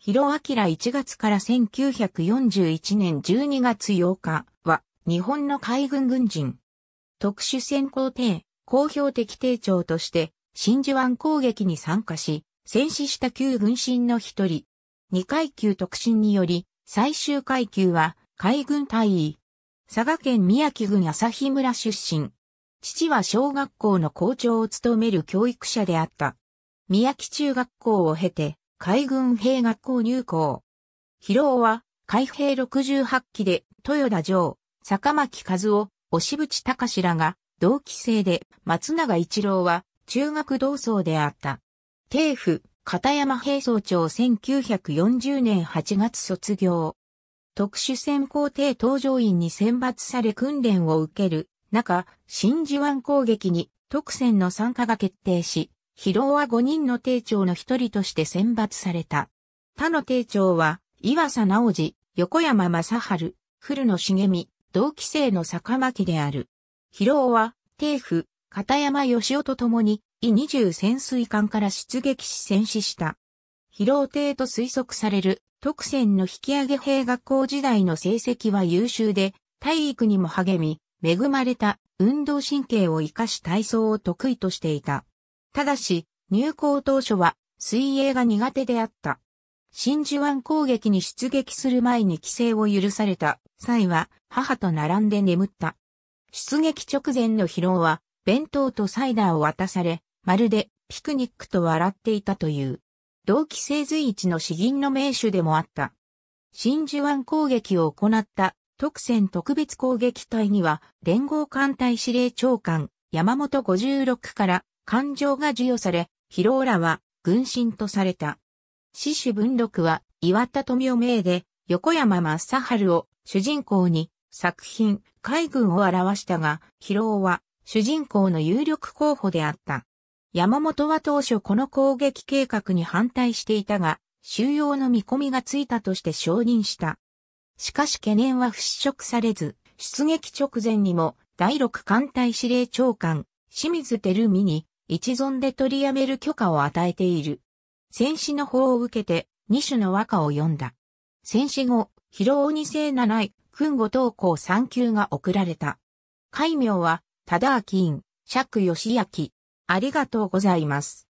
広明1月から1941年12月8日は日本の海軍軍人。特殊先行艇、公表的艇長として真珠湾攻撃に参加し、戦死した旧軍神の一人。二階級特進により、最終階級は海軍隊員。佐賀県宮城郡朝日村出身。父は小学校の校長を務める教育者であった。宮城中学校を経て、海軍兵学校入校。疲労は、海兵68期で、豊田城、坂巻和夫、押渕隆らが、同期生で、松永一郎は、中学同窓であった。帝府、片山兵総長1940年8月卒業。特殊戦校艇搭乗員に選抜され訓練を受ける中、真珠湾攻撃に特選の参加が決定し、疲労は5人の定長の一人として選抜された。他の定長は、岩佐直治、横山正春、古野茂美、同期生の坂巻である。疲労は、帝府、片山義夫と共に、イ20潜水艦から出撃し戦死した。疲労帝と推測される、特選の引き上げ兵学校時代の成績は優秀で、体育にも励み、恵まれた運動神経を生かし体操を得意としていた。ただし、入校当初は水泳が苦手であった。真珠湾攻撃に出撃する前に規制を許された際は母と並んで眠った。出撃直前の疲労は弁当とサイダーを渡され、まるでピクニックと笑っていたという。同期生随一の詩吟の名手でもあった。真珠湾攻撃を行った特選特別攻撃隊には連合艦隊司令長官山本56から感情が授与され、広らは軍神とされた。獅子文禄は岩田富夫名で横山正春を主人公に作品海軍を表したが、広尾は主人公の有力候補であった。山本は当初この攻撃計画に反対していたが、収容の見込みがついたとして承認した。しかし懸念は払拭されず、出撃直前にも第6艦隊司令長官、清水照美に一存で取りやめる許可を与えている。戦死の法を受けて、二種の和歌を読んだ。戦死後、広尾二世七位、訓後等校三級が送られた。戒名は、忠明院、釈義明。ありがとうございます。